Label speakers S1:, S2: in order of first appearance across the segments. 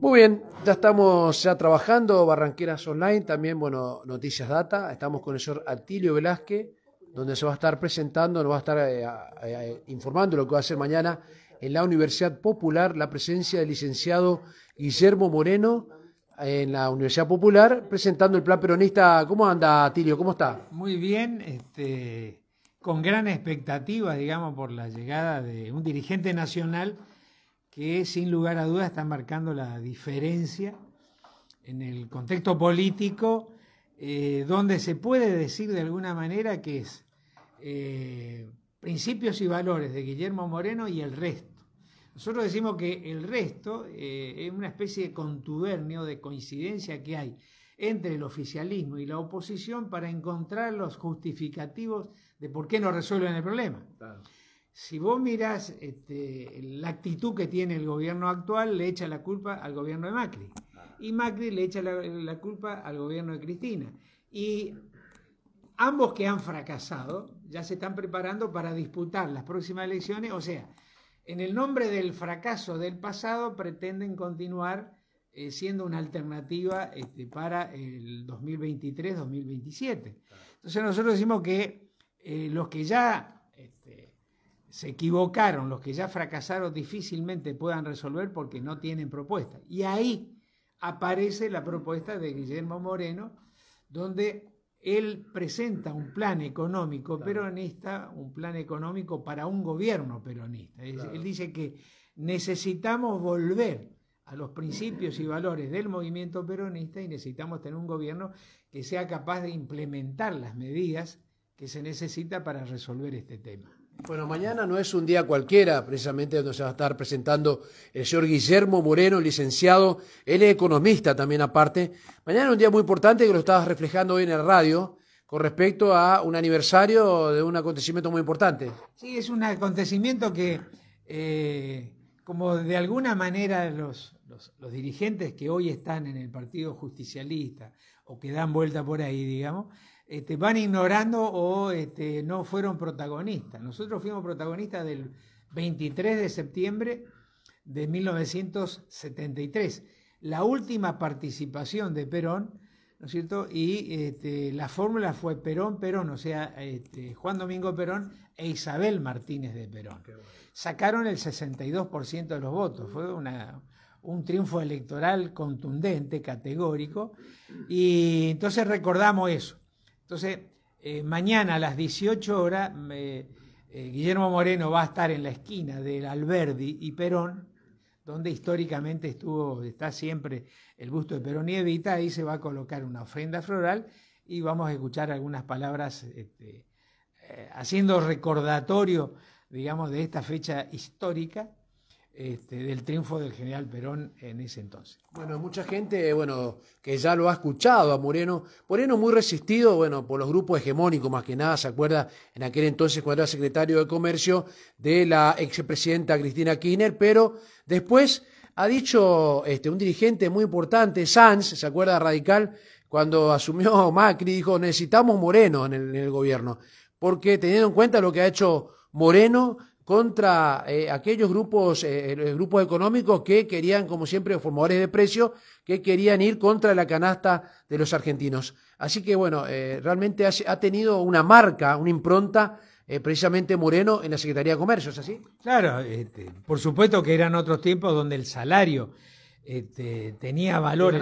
S1: Muy bien, ya estamos ya trabajando Barranqueras Online, también, bueno, Noticias Data. Estamos con el señor Atilio Velázquez, donde se va a estar presentando, nos va a estar eh, eh, informando lo que va a hacer mañana en la Universidad Popular, la presencia del licenciado Guillermo Moreno en la Universidad Popular, presentando el plan peronista. ¿Cómo anda, Atilio? ¿Cómo está?
S2: Muy bien, este, con gran expectativa, digamos, por la llegada de un dirigente nacional que sin lugar a dudas están marcando la diferencia en el contexto político, eh, donde se puede decir de alguna manera que es eh, principios y valores de Guillermo Moreno y el resto. Nosotros decimos que el resto eh, es una especie de contubernio, de coincidencia que hay entre el oficialismo y la oposición para encontrar los justificativos de por qué no resuelven el problema si vos mirás este, la actitud que tiene el gobierno actual, le echa la culpa al gobierno de Macri. Y Macri le echa la, culpa al gobierno de Cristina. Y ambos que han fracasado ya se están preparando para disputar las próximas elecciones. O sea, en el nombre del fracaso del pasado pretenden continuar eh, siendo una alternativa este, para el 2023-2027. Entonces nosotros decimos que eh, los que ya se equivocaron, los que ya fracasaron difícilmente puedan resolver porque no tienen propuesta. Y ahí aparece la propuesta de Guillermo Moreno, donde él presenta un plan económico peronista, un plan económico para un gobierno peronista. Él dice que necesitamos volver a los principios y valores del movimiento peronista y necesitamos tener un gobierno que sea capaz de implementar las medidas que se necesita para resolver este tema.
S1: Bueno, mañana no es un día cualquiera, precisamente donde se va a estar presentando el señor Guillermo Moreno, licenciado, él es economista también aparte. Mañana es un día muy importante que lo estabas reflejando hoy en el radio con respecto a un aniversario de un acontecimiento muy importante.
S2: Sí, es un acontecimiento que, eh, como de alguna manera los dirigentes que hoy están en el Partido Justicialista o que dan vuelta por ahí, digamos, este, van ignorando o este, no fueron protagonistas. Nosotros fuimos protagonistas del 23 de septiembre de 1973, la última participación de Perón, ¿no es cierto? Y este, la fórmula fue Perón, Perón, o sea, Juan Domingo Perón e Isabel Martínez de Perón. Sacaron el 62% de los votos, fue una, un triunfo electoral contundente, categórico, y entonces recordamos eso. Entonces, eh, mañana a las 18 horas, eh, Guillermo Moreno va a estar en la esquina del Alberdi y Perón, donde históricamente estuvo, está siempre el busto de Perón y Evita, ahí se va a colocar una ofrenda floral y vamos a escuchar algunas palabras este, eh, haciendo recordatorio, digamos, de esta fecha histórica este, del triunfo del general Perón en ese
S1: entonces. Bueno, mucha gente, bueno, que ya lo ha escuchado a Moreno. Moreno muy resistido, bueno, por los grupos hegemónicos más que nada, se acuerda en aquel entonces cuando era secretario de Comercio de la expresidenta Cristina Kirchner, pero después ha dicho este, un dirigente muy importante, Sanz, se acuerda radical, cuando asumió Macri, dijo, necesitamos Moreno en el gobierno, porque teniendo en cuenta lo que ha hecho Moreno, contra eh, aquellos grupos, eh, eh, grupos económicos que querían, como siempre, formadores de precio que querían ir contra la canasta de los argentinos. Así que, bueno, realmente ha, tenido una marca, una impronta, precisamente Moreno, en la Secretaría de Comercio, ¿es así?
S2: Claro, este, por supuesto que eran otros tiempos donde el salario este, tenía valor,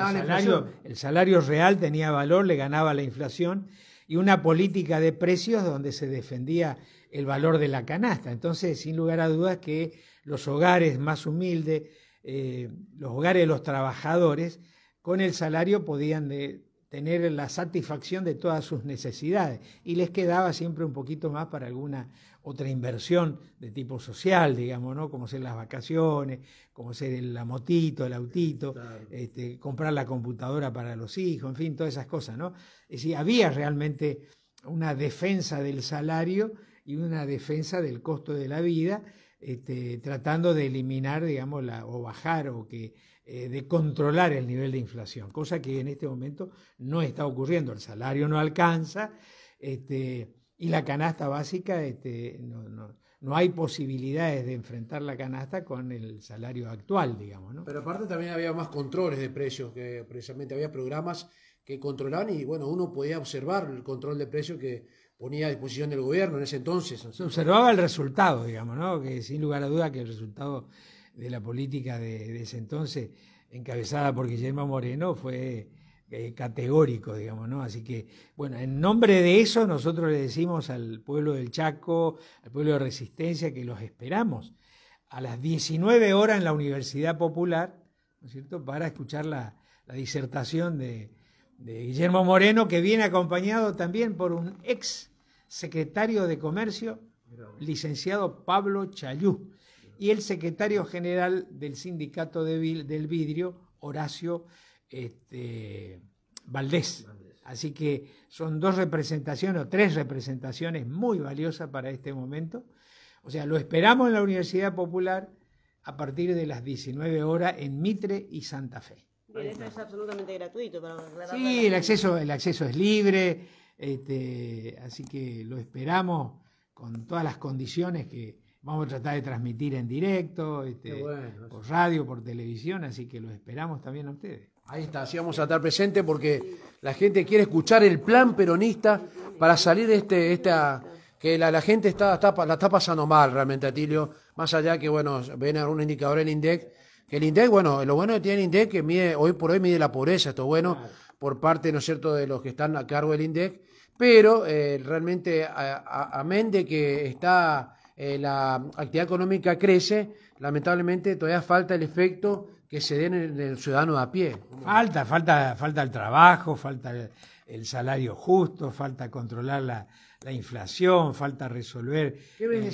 S2: el salario real tenía valor, le ganaba la inflación y una política de precios donde se defendía el valor de la canasta. Entonces, sin lugar a dudas que los hogares más humildes, eh, los hogares de los trabajadores, con el salario podían de, tener la satisfacción de todas sus necesidades y les quedaba siempre un poquito más para alguna otra inversión de tipo social, digamos, ¿no? Como ser las vacaciones, como ser la motito, el autito, este, comprar la computadora para los hijos, en fin, todas esas cosas, ¿no? Es decir, había realmente una defensa del salario y una defensa del costo de la vida, este, tratando de eliminar, digamos, o bajar o que eh, de controlar el nivel de inflación, cosa que en este momento no está ocurriendo. El salario no alcanza este, y la canasta básica, este, no, no, no, hay
S1: posibilidades de enfrentar la canasta con el salario actual, digamos. ¿no? Pero aparte también había más controles de precios, que precisamente había programas que controlaban y bueno, uno podía observar el control de precios que ponía a disposición del gobierno en ese entonces. Se observaba
S2: el resultado, digamos, ¿no? que sin lugar a duda que el resultado de la política de, ese entonces, encabezada por Guillermo Moreno, fue eh, categórico, digamos, ¿no? Así que, bueno, en nombre de eso nosotros le decimos al pueblo del Chaco, al pueblo de Resistencia, que los esperamos a las 19 horas en la Universidad Popular, ¿no es cierto?, para escuchar la, disertación de, Guillermo Moreno, que viene acompañado también por un ex secretario de Comercio, licenciado Pablo Chayú y el secretario general del sindicato del vidrio, Horacio este, Valdés. Así que son dos representaciones o tres representaciones muy valiosas para este momento. O sea, lo esperamos en la Universidad Popular a partir de las 19 horas en Mitre y Santa Fe.
S1: Bien, esto es absolutamente gratuito. Para sí, el acceso,
S2: el acceso es libre, este, así que lo esperamos con todas las condiciones que, Vamos a tratar de transmitir en directo, este, por radio, por televisión, así que lo esperamos
S1: también a ustedes. Ahí está, así vamos a estar presentes porque la gente quiere escuchar el plan peronista para salir de este, esta, que la, gente está, la está pasando mal realmente, Atilio, más allá que, bueno, ven algún indicador el INDEC, que el INDEC, bueno, lo bueno que tiene el INDEC que mide, hoy por hoy mide la pobreza, esto bueno, por parte, ¿no es cierto?, de los que están a cargo del INDEC, pero eh, realmente, amén de que está eh, la actividad económica crece, lamentablemente todavía falta el efecto que se den en el, ciudadano a pie.
S2: Falta, falta, falta el trabajo, falta el salario justo, falta controlar la, la inflación, falta resolver ¿Qué eh,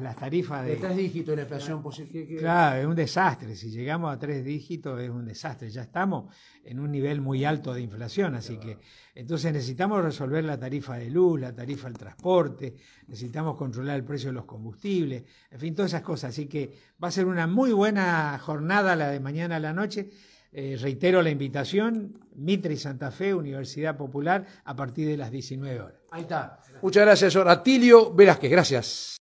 S2: las, tarifas, las de... Tres
S1: dígitos de la inflación. Pues, claro,
S2: es un desastre. Si llegamos a tres dígitos es un desastre. Ya estamos en un nivel muy alto de inflación, así que entonces necesitamos resolver la tarifa de luz, la tarifa del transporte, necesitamos controlar el precio de los combustibles, en fin, todas esas cosas. Así que va a ser una muy buena jornada la de mañana a la noche. Eh, reitero la invitación, Mitre y Santa Fe, Universidad Popular, a partir de las 19 horas. Ahí está.
S1: Muchas gracias, Atilio Velázquez. Gracias.